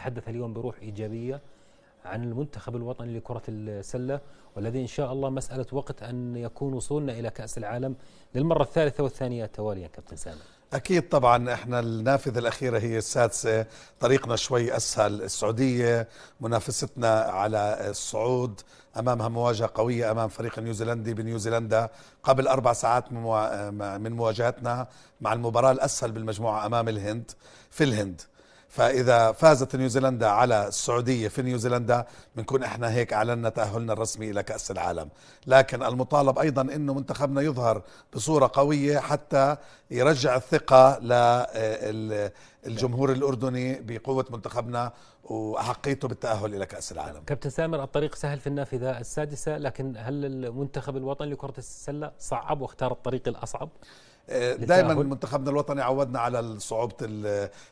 تتحدث اليوم بروح إيجابية عن المنتخب الوطني لكرة السلة والذي إن شاء الله مسألة وقت أن يكون وصولنا إلى كأس العالم للمرة الثالثة والثانية تواليا كابتن سامي أكيد طبعا إحنا النافذة الأخيرة هي السادسة طريقنا شوي أسهل السعودية منافستنا على الصعود أمامها مواجهة قوية أمام فريق نيوزيلندي بنيوزيلندا قبل أربع ساعات من مواجهتنا مع المباراة الأسهل بالمجموعة أمام الهند في الهند فاذا فازت نيوزيلندا على السعوديه في نيوزيلندا بنكون احنا هيك اعلنا تاهلنا الرسمي الى كاس العالم لكن المطالب ايضا انه منتخبنا يظهر بصوره قويه حتى يرجع الثقه الجمهور الاردني بقوه منتخبنا واحقيته بالتاهل الى كاس العالم كابتن سامر الطريق سهل في النافذه السادسه لكن هل المنتخب الوطني لكره السله صعب واختار الطريق الاصعب آه، دائما منتخبنا الوطني عودنا على صعوبه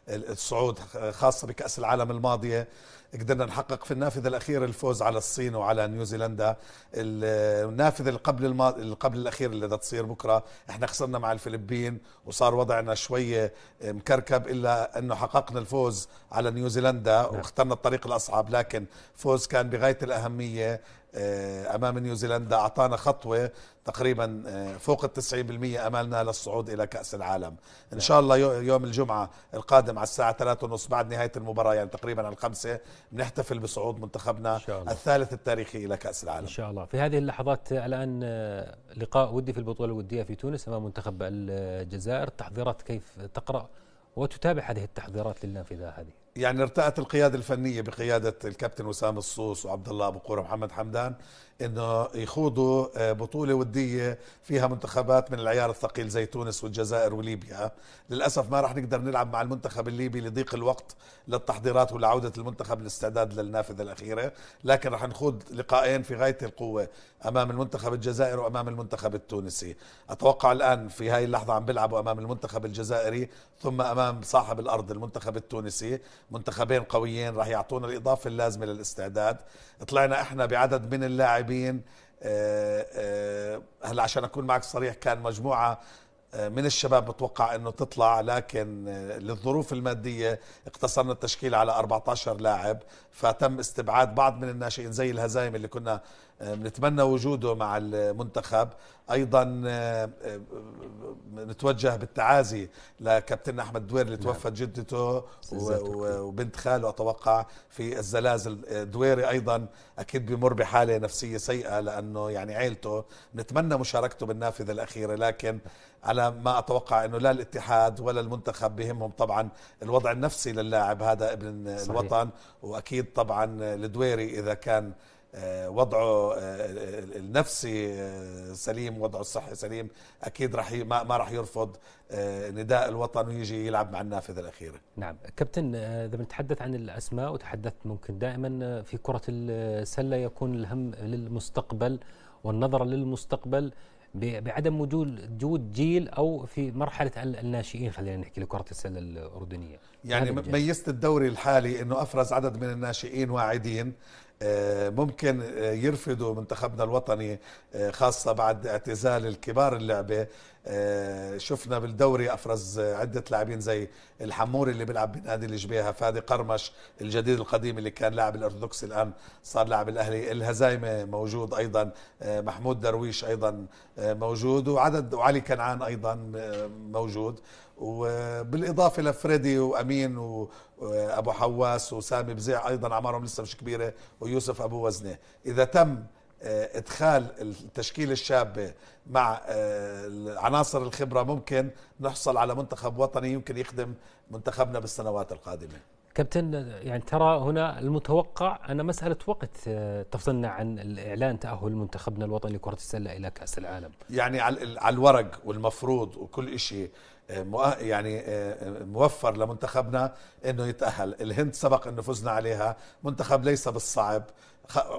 الصعود خاصه بكاس العالم الماضيه قدرنا نحقق في النافذه الاخيره الفوز على الصين وعلى نيوزيلندا النافذه اللي قبل اللي قبل الاخير اللي بدها تصير بكره احنا خسرنا مع الفلبين وصار وضعنا شويه مكركب الا انه حققنا الفوز على نيوزيلندا نعم. واخترنا الطريق الاصعب لكن فوز كان بغايه الاهميه آه، امام نيوزيلندا اعطانا خطوه تقريبا آه، فوق ال 90% امالنا للصعود الى كاس العالم ان نعم. شاء الله يوم الجمعه القادم على الساعه 3:30 بعد نهايه المباراه يعني تقريبا على الخمسة بنحتفل بصعود منتخبنا الثالث التاريخي الى كاس العالم ان شاء الله في هذه اللحظات الان آه، لقاء ودي في البطوله الوديه في تونس امام منتخب الجزائر التحضيرات كيف تقرا وتتابع هذه التحضيرات للنافذة هذه يعني ارتأت القيادة الفنية بقيادة الكابتن وسام الصوص وعبد الله أبو قورة محمد حمدان انه يخوضوا آه، بطوله وديه فيها منتخبات من العيار الثقيل زي تونس والجزائر وليبيا للاسف ما راح نقدر نلعب مع المنتخب الليبي لضيق الوقت للتحضيرات ولعوده المنتخب للاستعداد للنافذه الاخيره لكن راح نخوض لقاءين في غايه القوه امام المنتخب الجزائري وامام المنتخب التونسي اتوقع الان في هاي اللحظه عم بيلعبوا امام المنتخب الجزائري ثم امام صاحب الارض المنتخب التونسي منتخبين قويين راح يعطونا الاضافه اللازمه للاستعداد طلعنا احنا بعدد من اللاعبين آه، آه، هلا عشان اكون معك صريح كان مجموعه آه، من الشباب متوقع انه تطلع لكن للظروف الماديه اقتصرنا التشكيل على 14 لاعب فتم استبعاد بعض من الناشئين زي الهزايم اللي كنا آه، نتمنى وجوده مع المنتخب ايضا آه، آه، نتوجه بالتعازي لكابتن احمد دوير اللي نعم. توفت جدته وبنت خاله اتوقع في الزلازل دويري ايضا اكيد بمر بحاله نفسيه سيئه لانه يعني عيلته نتمنى مشاركته بالنافذه الاخيره لكن على ما اتوقع انه لا الاتحاد ولا المنتخب بهمهم طبعا الوضع النفسي للاعب هذا ابن صحيح. الوطن واكيد طبعا لدويري اذا كان آه، وضعه آه، النفسي آه، سليم وضعه الصحي سليم اكيد راح ما راح يرفض نداء الوطن ويجي يلعب مع النافذه الاخيره نعم كابتن اذا بنتحدث عن الاسماء وتحدثت ممكن دائما في كره السله يكون الهم للمستقبل والنظر للمستقبل بعدم وجود جود جيل او في مرحله الناشئين خلينا نحكي لكره السله الاردنيه يعني ميزت الدوري الحالي انه افرز عدد من الناشئين واعدين آه، ممكن آه، يرفضوا منتخبنا الوطني آه، خاصة بعد اعتزال الكبار اللعبة آه، شفنا بالدوري افرز عده لاعبين زي الحموري اللي بيلعب بنادي الجبيهه فادي قرمش الجديد القديم اللي كان لاعب الارثوذكس الان صار لاعب الاهلي الهزايمه موجود ايضا آه، محمود درويش ايضا آه، موجود وعدد وعلي كنعان ايضا موجود وبالاضافه لفريدي وامين وابو حواس وسامي بزيع ايضا اعمارهم لسه مش كبيره ويوسف ابو وزنه اذا تم آه، ادخال التشكيله الشابه مع آه، عناصر الخبره ممكن نحصل على منتخب وطني يمكن يخدم منتخبنا بالسنوات القادمه كابتن يعني ترى هنا المتوقع ان مساله وقت آه، تفصلنا عن الاعلان تاهل منتخبنا الوطني لكره السله الى كاس العالم يعني على الورق والمفروض وكل شيء يعني موفر لمنتخبنا انه يتاهل الهند سبق انه فزنا عليها منتخب ليس بالصعب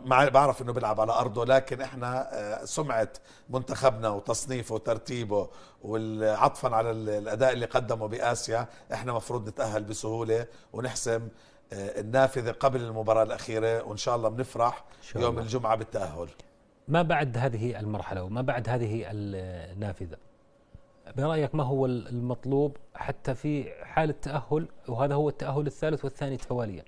مع بعرف انه بيلعب على ارضه لكن احنا آه، سمعه منتخبنا وتصنيفه وترتيبه وعطفا على الاداء اللي قدمه باسيا احنا مفروض نتاهل بسهوله ونحسم آه، النافذه قبل المباراه الاخيره وان شاء الله بنفرح يوم الله. الجمعه بالتاهل ما بعد هذه المرحله وما بعد هذه النافذه برايك ما هو المطلوب حتى في حال التاهل وهذا هو التاهل الثالث والثاني تواليا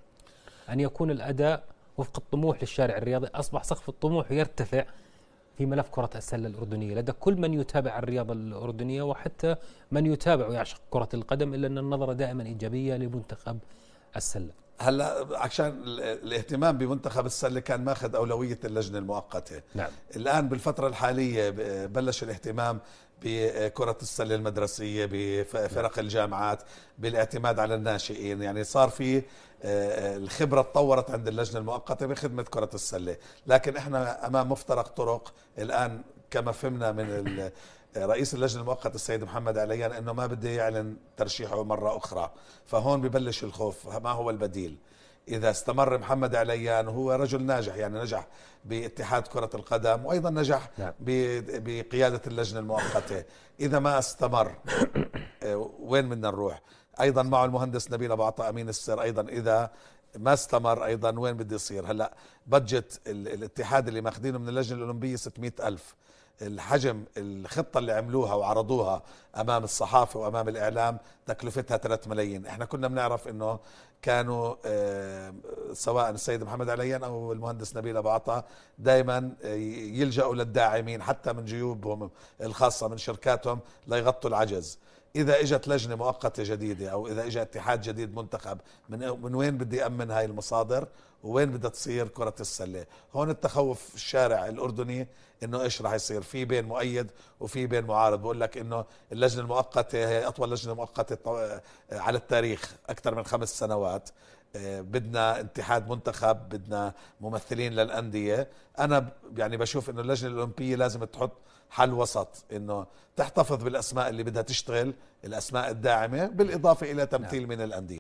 ان يكون الاداء وفق الطموح للشارع الرياضي أصبح سقف الطموح يرتفع في ملف كرة السلة الأردنية لدى كل من يتابع الرياضة الأردنية وحتى من يتابع ويعشق كرة القدم إلا أن النظرة دائما إيجابية لمنتخب السلة هلا عشان الاهتمام بمنتخب السله كان ماخذ اولويه اللجنه المؤقته نعم. الان بالفتره الحاليه بلش الاهتمام بكرة السلة المدرسية بفرق الجامعات بالاعتماد على الناشئين يعني صار في آه، آه، الخبرة تطورت عند اللجنة المؤقتة بخدمة كرة السلة لكن احنا أمام مفترق طرق الآن كما فهمنا من آه، رئيس اللجنة المؤقتة السيد محمد عليان أنه ما بده يعلن ترشيحه مرة أخرى فهون ببلش الخوف ما هو البديل اذا استمر محمد عليان هو رجل ناجح يعني نجح باتحاد كره القدم وايضا نجح نعم. بقياده اللجنه المؤقته اذا ما استمر آه، وين بدنا نروح ايضا معه المهندس نبيل ابو عطاء امين السر ايضا اذا ما استمر ايضا وين بده يصير هلا بجت الاتحاد اللي ماخذينه من اللجنه الاولمبيه 600 الف الحجم الخطه اللي عملوها وعرضوها امام الصحافه وامام الاعلام تكلفتها 3 ملايين احنا كنا بنعرف انه كانوا آه، سواء السيد محمد عليان او المهندس نبيل ابو عطا دائما آه، يلجأوا للداعمين حتى من جيوبهم الخاصه من شركاتهم ليغطوا العجز اذا اجت لجنه مؤقته جديده او اذا اجى اتحاد جديد منتخب من من وين بدي امن هاي المصادر وين بدها تصير كره السله هون التخوف الشارع الاردني انه ايش راح يصير في بين مؤيد وفي بين معارض بقول لك انه اللجنه المؤقته هي اطول لجنه مؤقته آه، على التاريخ اكثر من خمس سنوات آه، بدنا اتحاد منتخب بدنا ممثلين للانديه انا يعني بشوف انه اللجنه الاولمبيه لازم تحط حل وسط انه تحتفظ بالاسماء اللي بدها تشتغل الاسماء الداعمه بالاضافه الى تمثيل نعم. من الانديه